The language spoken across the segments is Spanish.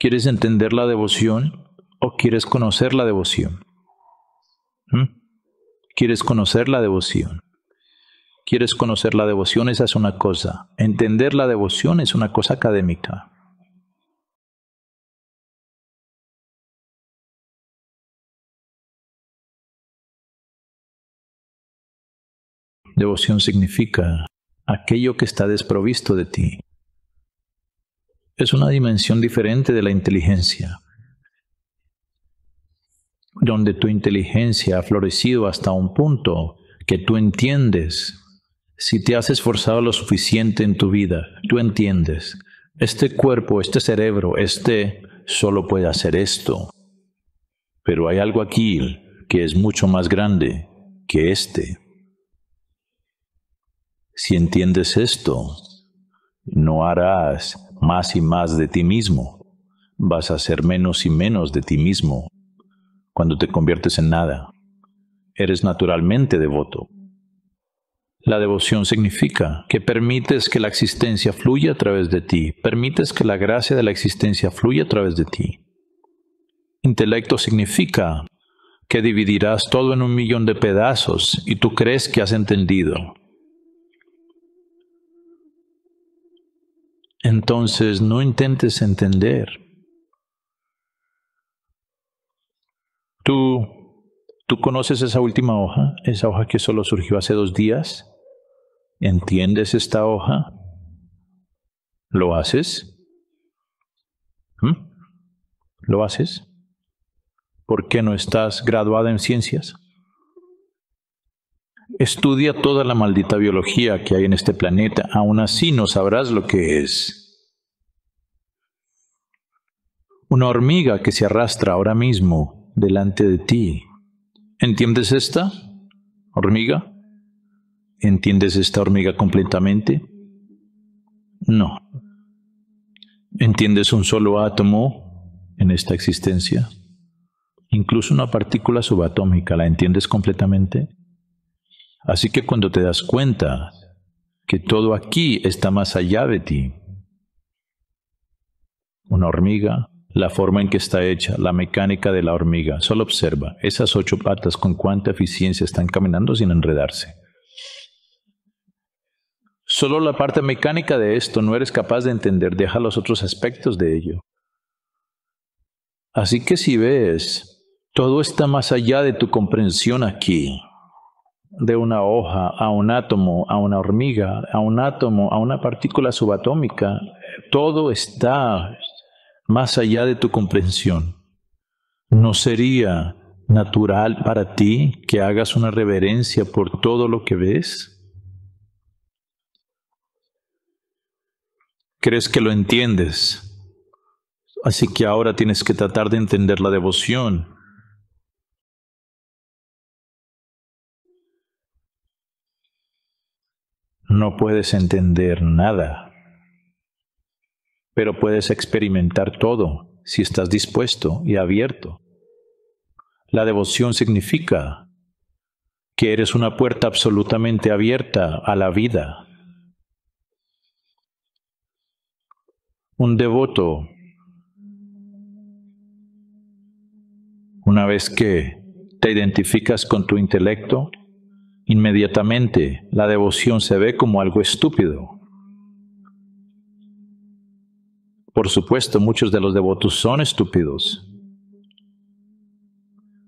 ¿Quieres entender la devoción o quieres conocer la devoción? ¿Mm? ¿Quieres conocer la devoción? ¿Quieres conocer la devoción? Esa es una cosa. Entender la devoción es una cosa académica. Devoción significa aquello que está desprovisto de ti, es una dimensión diferente de la inteligencia, donde tu inteligencia ha florecido hasta un punto que tú entiendes. Si te has esforzado lo suficiente en tu vida, tú entiendes. Este cuerpo, este cerebro, este solo puede hacer esto. Pero hay algo aquí que es mucho más grande que este. Si entiendes esto, no harás más y más de ti mismo, vas a ser menos y menos de ti mismo cuando te conviertes en nada. Eres naturalmente devoto. La devoción significa que permites que la existencia fluya a través de ti, permites que la gracia de la existencia fluya a través de ti. Intelecto significa que dividirás todo en un millón de pedazos y tú crees que has entendido. Entonces no intentes entender. Tú, tú conoces esa última hoja, esa hoja que solo surgió hace dos días. ¿Entiendes esta hoja? ¿Lo haces? ¿Mm? ¿Lo haces? ¿Por qué no estás graduada en ciencias? Estudia toda la maldita biología que hay en este planeta, aún así no sabrás lo que es. Una hormiga que se arrastra ahora mismo delante de ti. ¿Entiendes esta hormiga? ¿Entiendes esta hormiga completamente? No. ¿Entiendes un solo átomo en esta existencia? Incluso una partícula subatómica, ¿la entiendes completamente? Así que cuando te das cuenta que todo aquí está más allá de ti, una hormiga, la forma en que está hecha, la mecánica de la hormiga, solo observa esas ocho patas con cuánta eficiencia están caminando sin enredarse. Solo la parte mecánica de esto no eres capaz de entender, deja los otros aspectos de ello. Así que si ves, todo está más allá de tu comprensión aquí de una hoja a un átomo, a una hormiga, a un átomo, a una partícula subatómica, todo está más allá de tu comprensión. ¿No sería natural para ti que hagas una reverencia por todo lo que ves? Crees que lo entiendes, así que ahora tienes que tratar de entender la devoción no puedes entender nada, pero puedes experimentar todo si estás dispuesto y abierto. La devoción significa que eres una puerta absolutamente abierta a la vida. Un devoto, una vez que te identificas con tu intelecto, Inmediatamente la devoción se ve como algo estúpido. Por supuesto, muchos de los devotos son estúpidos.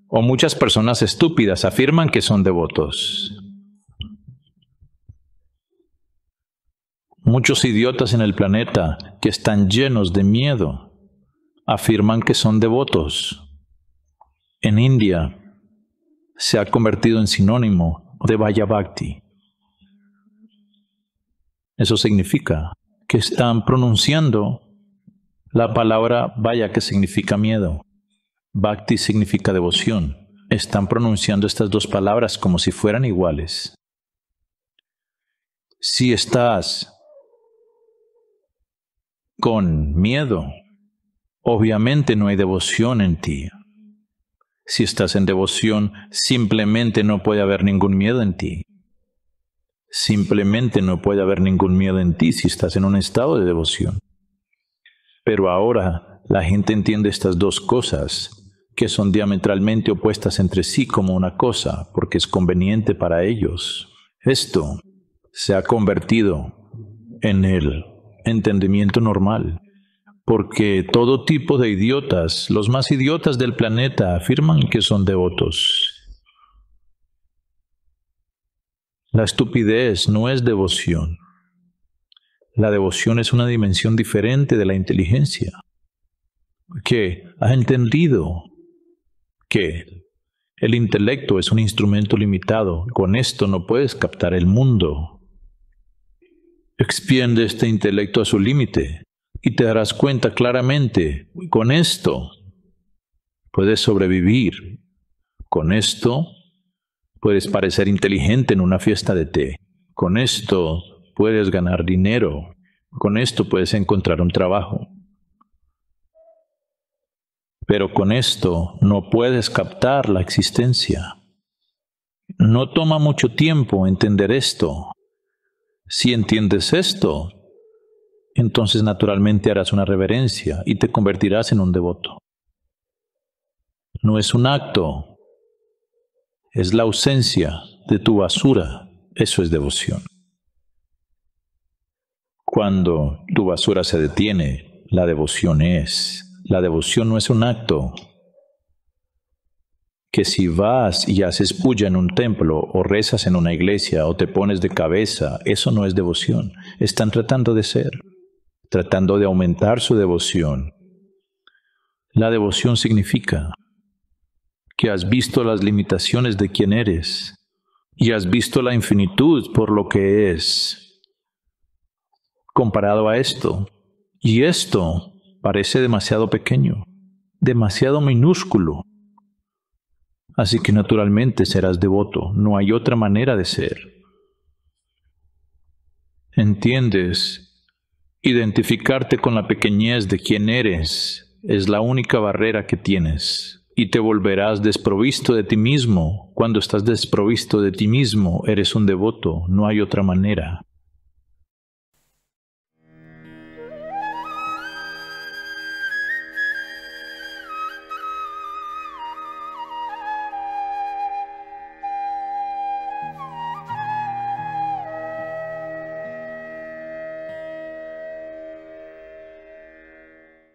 O muchas personas estúpidas afirman que son devotos. Muchos idiotas en el planeta que están llenos de miedo afirman que son devotos. En India se ha convertido en sinónimo de Bhakti. Eso significa que están pronunciando la palabra Vaya, que significa miedo. Bhakti significa devoción. Están pronunciando estas dos palabras como si fueran iguales. Si estás con miedo, obviamente no hay devoción en ti. Si estás en devoción, simplemente no puede haber ningún miedo en ti. Simplemente no puede haber ningún miedo en ti si estás en un estado de devoción. Pero ahora la gente entiende estas dos cosas, que son diametralmente opuestas entre sí como una cosa, porque es conveniente para ellos. Esto se ha convertido en el entendimiento normal porque todo tipo de idiotas, los más idiotas del planeta, afirman que son devotos. La estupidez no es devoción. La devoción es una dimensión diferente de la inteligencia. ¿Qué? has entendido que el intelecto es un instrumento limitado. Con esto no puedes captar el mundo. Expiende este intelecto a su límite y te darás cuenta claramente, con esto puedes sobrevivir, con esto puedes parecer inteligente en una fiesta de té, con esto puedes ganar dinero, con esto puedes encontrar un trabajo. Pero con esto no puedes captar la existencia. No toma mucho tiempo entender esto. Si entiendes esto, entonces naturalmente harás una reverencia y te convertirás en un devoto. No es un acto, es la ausencia de tu basura. Eso es devoción. Cuando tu basura se detiene, la devoción es. La devoción no es un acto que si vas y haces puya en un templo o rezas en una iglesia o te pones de cabeza, eso no es devoción, están tratando de ser tratando de aumentar su devoción. La devoción significa que has visto las limitaciones de quien eres y has visto la infinitud por lo que es. Comparado a esto, y esto parece demasiado pequeño, demasiado minúsculo. Así que naturalmente serás devoto, no hay otra manera de ser. Entiendes Identificarte con la pequeñez de quien eres es la única barrera que tienes y te volverás desprovisto de ti mismo. Cuando estás desprovisto de ti mismo, eres un devoto, no hay otra manera.